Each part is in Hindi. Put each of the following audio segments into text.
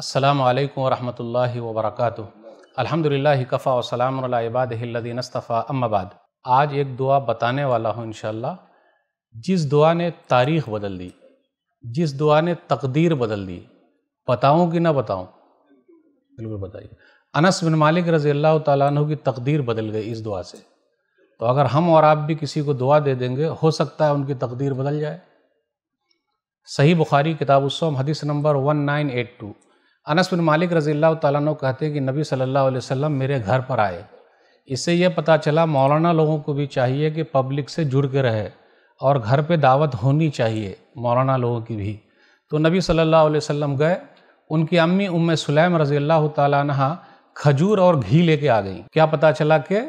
अल्लाम वरहमल वबरक अलहमदिल्ला कफ़ा वसलामबादीनस्तफ़ा अम्माबाद आज एक दुआ बताने वाला हूँ इन जिस दुआ ने तारीख़ बदल दी जिस दुआ ने तकदीर बदल दी बताऊँ कि ना बताऊँ बिल्कुल बताइए अनस बिन मालिक रज़ी अल्लाह तु की तकदीर बदल गई इस दुआ से तो अगर हम और आप भी किसी को दुआ दे देंगे हो सकता है उनकी तकदीर बदल जाए सही बुखारी किताब उस्म हदीस number one nine eight two Anas bin Malik रजील्ला तु कहते कि नबी सल्लल्लाहु अलैहि वसल्लम मेरे घर पर आए इससे यह पता चला मौलाना लोगों को भी चाहिए कि पब्लिक से जुड़ के रहे और घर पे दावत होनी चाहिए मौलाना लोगों की भी तो नबी सल्लल्लाहु अलैहि वसल्लम गए उनकी अम्मी उम सुलैम रजी अल्लाह तहा खजूर और घी लेके आ गई क्या पता चला कि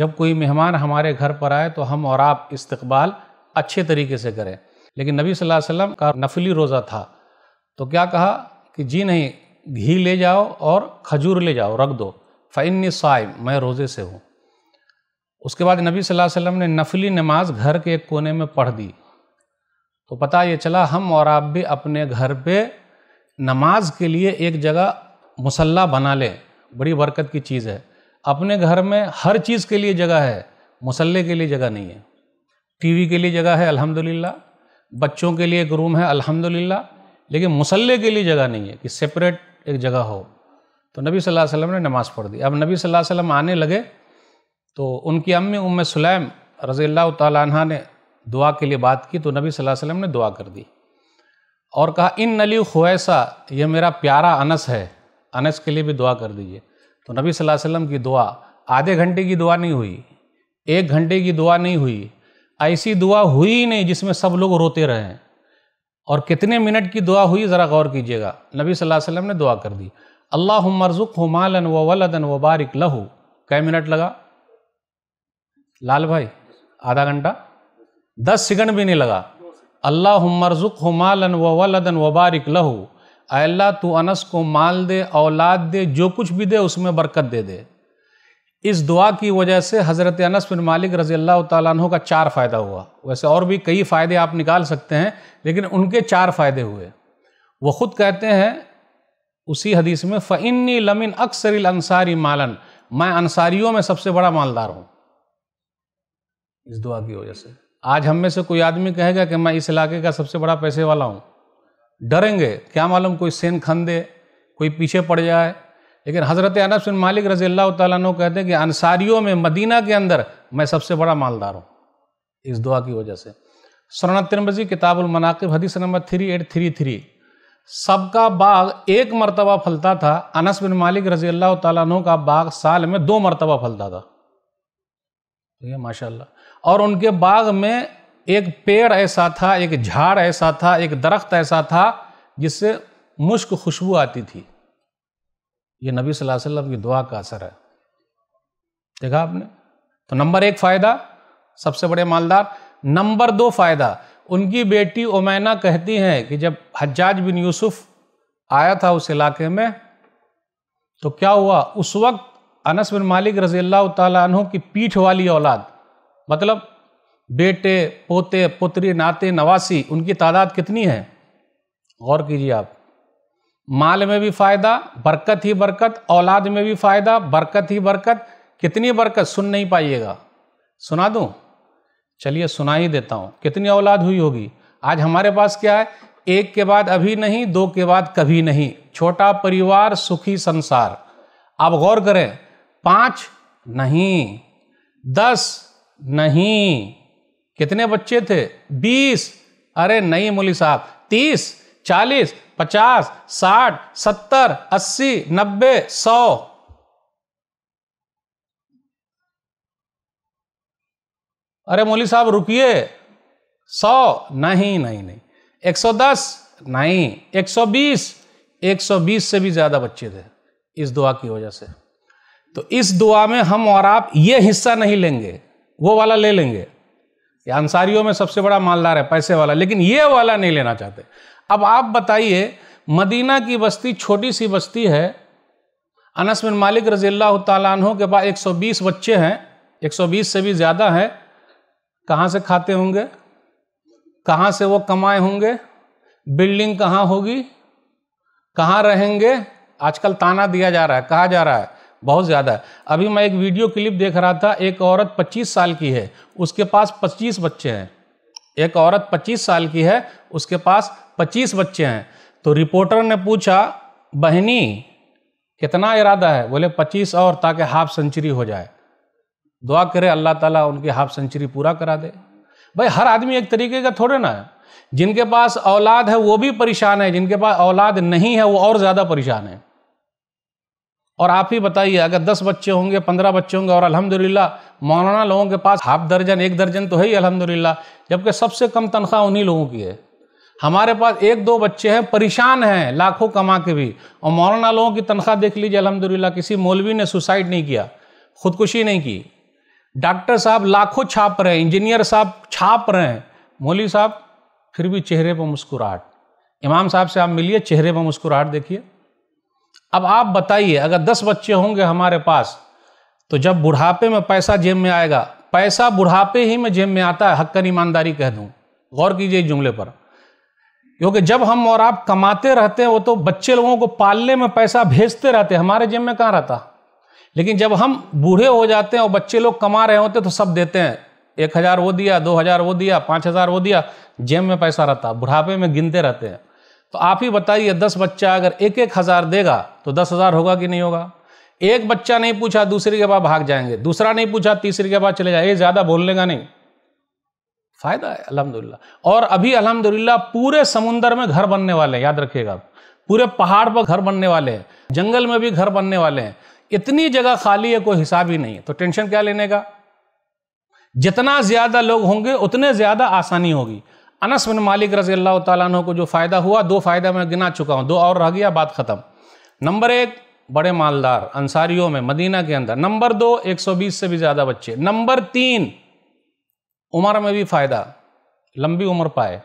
जब कोई मेहमान हमारे घर पर आए तो हम और आप इस्तकबाल अच्छे तरीके से करें लेकिन नबी सल्लल्लाहु अलैहि वसल्लम का नफली रोज़ा था तो क्या कहा कि जी नहीं घी ले जाओ और खजूर ले जाओ रख दो फ़ैन साइम मैं रोज़े से हूँ उसके बाद नबी सल्लल्लाहु अलैहि वसल्लम ने नफली नमाज घर के एक कोने में पढ़ दी तो पता ये चला हम और आप भी अपने घर पे नमाज के लिए एक जगह मुसल्ला बना लें बड़ी बरकत की चीज़ है अपने घर में हर चीज़ के लिए जगह है मुसल्ले के लिए जगह नहीं है टीवी के लिए जगह है अल्हम्दुलिल्लाह बच्चों के लिए एक रूम है अल्हम्दुलिल्लाह लेकिन मुसल्ले के लिए जगह नहीं है कि सेपरेट एक जगह हो तो नबी सल्लल्लाहु अलैहि वसल्लम ने नमाज़ पढ़ दी अब नबी सल्लल्लाहु अलैहि वसल्लम आने लगे तो उनकी अम्मी उम सुलैम रज़ी अल्लाह तह ने दुआ के लिए बात की तो नबी सल्लल्लाहु अलैहि वसल्लम ने दुआ कर दी और कहा इन नली खुवैसा यह मेरा प्यारा अनस है अनस के लिए भी दुआ कर दीजिए तो नबी सल्लल्लाहु अलैहि वसल्लम की दुआ आधे घंटे की दुआ नहीं हुई एक घंटे की दुआ नहीं हुई ऐसी दुआ हुई ही नहीं जिसमें सब लोग रोते रहें और कितने मिनट की दुआ हुई ज़रा गौर कीजिएगा नबी सल्लल्लाहु अलैहि वसल्लम ने दुआ कर दी अल्लाह मरजुक हो मालन व वलदन व बारिक लहू कै मिनट लगा लाल भाई आधा घंटा दस सेकंड भी नहीं लगा अल्लाह मरजुक हो मालन व वलदन व बारिक लहू अल्लाह तू अनस को माल दे औलाद दे जो कुछ भी दे उसमें बरकत दे दे इस दुआ की वजह से हज़रत अनस बिन मालिक रज़ी अल्लाह तु का चार फ़ायदा हुआ वैसे और भी कई फ़ायदे आप निकाल सकते हैं लेकिन उनके चार फ़ायदे हुए वो ख़ुद कहते हैं उसी हदीस में फ़ैनी लमिन अक्सर अंसारी मालन मैं अंसारियों में सबसे बड़ा मालदार हूँ इस दुआ की वजह से आज हम में से कोई आदमी कहेगा कि मैं इस इलाके का सबसे बड़ा पैसे वाला हूँ डरेंगे क्या मालूम कोई सेन खन दे कोई पीछे पड़ जाए लेकिन हज़रत अनस बिन मालिक रजी अल्लाह तु कहते हैं कि अनसारियों में मदीना के अंदर मैं सबसे बड़ा मालदार हूँ इस दुआ की वजह से सोना तिरमजी किताबुलमनाकब हदीस number three eight three three सबका बाग एक मरतबा फलता था अनस बिन मालिक रजी अल्लाह तु का बाग साल में दो मरतबा फलता था ठीक तो है माशाल्लाह और उनके बाग में एक पेड़ ऐसा था एक झाड़ ऐसा था एक दरख्त ऐसा था जिससे मुश्क खुशबू आती थी ये नबी सल्लल्लाहु अलैहि वसल्लम की दुआ का असर है देखा आपने तो नंबर एक फ़ायदा सबसे बड़े मालदार नंबर दो फ़ायदा उनकी बेटी ओमैना कहती हैं कि जब हज्जाज बिन यूसुफ आया था उस इलाके में तो क्या हुआ उस वक्त अनस बिन मालिक रजी अल्लाह की पीठ वाली औलाद मतलब बेटे पोते पुत्री नाते नवासी उनकी तादाद कितनी है गौर कीजिए आप माल में भी फायदा बरकत ही बरकत औलाद में भी फायदा बरकत ही बरकत कितनी बरकत सुन नहीं पाइएगा सुना दूँ चलिए सुना ही देता हूँ कितनी औलाद हुई होगी आज हमारे पास क्या है एक के बाद अभी नहीं दो के बाद कभी नहीं छोटा परिवार सुखी संसार आप गौर करें पाँच नहीं दस नहीं कितने बच्चे थे बीस अरे नहीं मोली साहब तीस चालीस पचास साठ सत्तर अस्सी नब्बे सौ अरे मोली साहब रुकिए सौ नहीं नहीं नहीं एक सौ दस नहीं एक सौ बीस एक सौ बीस से भी ज़्यादा बच्चे थे इस दुआ की वजह से तो इस दुआ में हम और आप ये हिस्सा नहीं लेंगे वो वाला ले लेंगे अंसारियों में सबसे बड़ा मालदार है पैसे वाला लेकिन ये वाला नहीं लेना चाहते अब आप बताइए मदीना की बस्ती छोटी सी बस्ती है अनस बिन मालिक रजी अल्लाह के पास 120 बच्चे हैं 120 से भी ज़्यादा हैं कहाँ से खाते होंगे कहाँ से वो कमाए होंगे बिल्डिंग कहाँ होगी कहाँ रहेंगे आजकल ताना दिया जा रहा है कहा जा रहा है बहुत ज़्यादा है अभी मैं एक वीडियो क्लिप देख रहा था एक औरत 25 साल की है उसके पास 25 बच्चे हैं एक औरत 25 साल की है उसके पास 25 बच्चे हैं तो रिपोर्टर ने पूछा बहनी कितना इरादा है बोले 25 और ताकि हाफ सेंचुरी हो जाए दुआ करे अल्लाह ताला उनकी हाफ सेंचुरी पूरा करा दे भाई हर आदमी एक तरीके का थोड़े ना है जिनके पास औलाद है वो भी परेशान है जिनके पास औलाद नहीं है वो और ज़्यादा परेशान है और आप ही बताइए अगर दस बच्चे होंगे पंद्रह बच्चे होंगे और अल्हम्दुलिल्लाह मौलाना लोगों के पास हाफ दर्जन एक दर्जन तो है ही अलहमदिल्ला जबकि सबसे कम तनख्वाह उन्हीं लोगों की है हमारे पास एक दो बच्चे हैं परेशान हैं लाखों कमा के भी और मौलाना लोगों की तनख्वाह देख लीजिए अलहमदिल्ला किसी मौलवी ने सुसाइड नहीं किया खुदकुशी नहीं की डॉक्टर साहब लाखों छाप रहे हैं इंजीनियर साहब छाप रहे हैं मौली साहब फिर भी चेहरे पर मुस्कुराहट इमाम साहब से आप मिलिए चेहरे पर मुस्कुराहट देखिए अब आप बताइए अगर दस बच्चे होंगे हमारे पास तो जब बुढ़ापे में पैसा जेब में आएगा पैसा बुढ़ापे ही में जेब में आता है हक्कन ईमानदारी कह दूँ गौर कीजिए जुमले पर क्योंकि जब हम और आप कमाते रहते हैं वो तो बच्चे लोगों को पालने में पैसा भेजते रहते हैं हमारे जेब में कहाँ रहता लेकिन जब हम बूढ़े हो जाते हैं और बच्चे लोग कमा रहे होते तो सब देते हैं एक हज़ार वो दिया दो हज़ार वो दिया पाँच हज़ार वो दिया जेब में पैसा रहता बुढ़ापे में गिनते रहते हैं तो आप ही बताइए दस बच्चा अगर एक एक हज़ार देगा तो दस हज़ार होगा कि नहीं होगा एक बच्चा नहीं पूछा दूसरे के पास भाग जाएंगे दूसरा नहीं पूछा तीसरे के पास चले जाए ज़्यादा बोलने का नहीं फ़ायदा है अलहमदुल्ला और अभी अलहमदुल्ला पूरे समुन्दर में घर बनने वाले हैं याद रखिएगा पूरे पहाड़ पर घर बनने वाले हैं जंगल में भी घर बनने वाले हैं इतनी जगह खाली है कोई हिसाब ही नहीं है तो टेंशन क्या लेने का जितना ज़्यादा लोग होंगे उतने ज़्यादा आसानी होगी अनस बिन मालिक रजी अल्लाह तु को जो फ़ायदा हुआ दो फ़ायदा मैं गिना चुका हूं दो और रह गया बात ख़त्म नंबर एक बड़े मालदार अंसारियों में मदीना के अंदर नंबर दो 120 से भी ज़्यादा बच्चे नंबर तीन उम्र में भी फ़ायदा लंबी उम्र पाए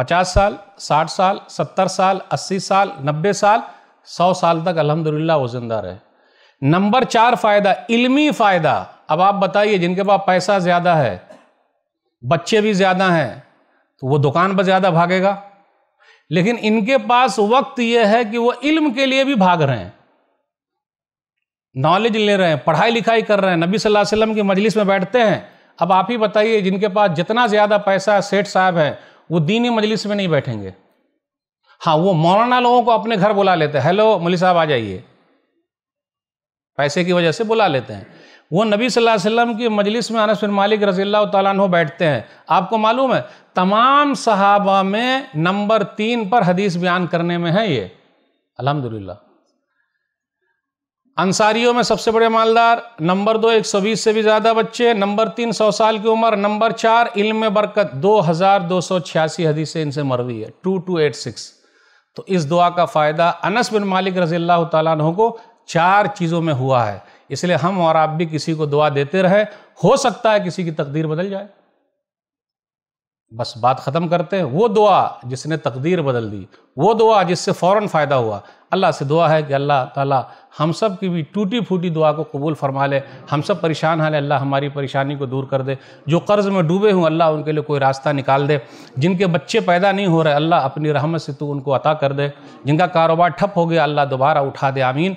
50 साल 60 साल 70 साल 80 साल 90 साल 100 साल तक अल्हम्दुलिल्लाह वो जिंदा रहे नंबर चार फ़ायदा इल्मी फ़ायदा अब आप बताइए जिनके पास पैसा ज़्यादा है बच्चे भी ज़्यादा हैं तो वो दुकान पर ज़्यादा भागेगा लेकिन इनके पास वक्त यह है कि वो इल्म के लिए भी भाग रहे हैं नॉलेज ले रहे हैं पढ़ाई लिखाई कर रहे हैं नबी सल्लल्लाहु अलैहि वसल्लम की मजलिस में बैठते हैं अब आप ही बताइए जिनके पास जितना ज़्यादा पैसा सेठ साहब है वो दीनी मजलिस में नहीं बैठेंगे हाँ वो मौलाना लोगों को अपने घर बुला लेते हैं हेलो मौली साहब आ जाइए पैसे की वजह से बुला लेते हैं वो नबी सल्लल्लाहु अलैहि वसल्लम की मजलिस में अनस बिन मालिक रज़ी तु बैठते हैं आपको मालूम है तमाम सहाबा में नंबर तीन पर हदीस बयान करने में है ये अल्हम्दुलिल्लाह अंसारियों में सबसे बड़े मालदार नंबर दो एक सौ बीस से भी ज़्यादा बच्चे नंबर तीन सौ साल की उम्र नंबर चार इल्म बरकत दो हज़ार दो सौ छियासी हदीसें इनसे मरवी है टू टू एट सिक्स तो इस दुआ का फ़ायदा अनस बिन मालिक रजील्ला तु को चार चीज़ों में हुआ है इसलिए हम और आप भी किसी को दुआ देते रहे हो सकता है किसी की तकदीर बदल जाए बस बात ख़त्म करते हैं वो दुआ जिसने तकदीर बदल दी वो दुआ जिससे फौरन फ़ायदा हुआ अल्लाह से दुआ है कि अल्लाह ताला हम सब की भी टूटी फूटी दुआ को कबूल फरमा ले हम सब परेशान हाल अल्लाह हमारी परेशानी को दूर कर दे जो कर्ज़ में डूबे हों अल्लाह उनके लिए कोई रास्ता निकाल दे जिनके बच्चे पैदा नहीं हो रहे अल्लाह अपनी रहमत से तो उनको अता कर दे जिनका कारोबार ठप हो गया अल्लाह दोबारा उठा दे आमीन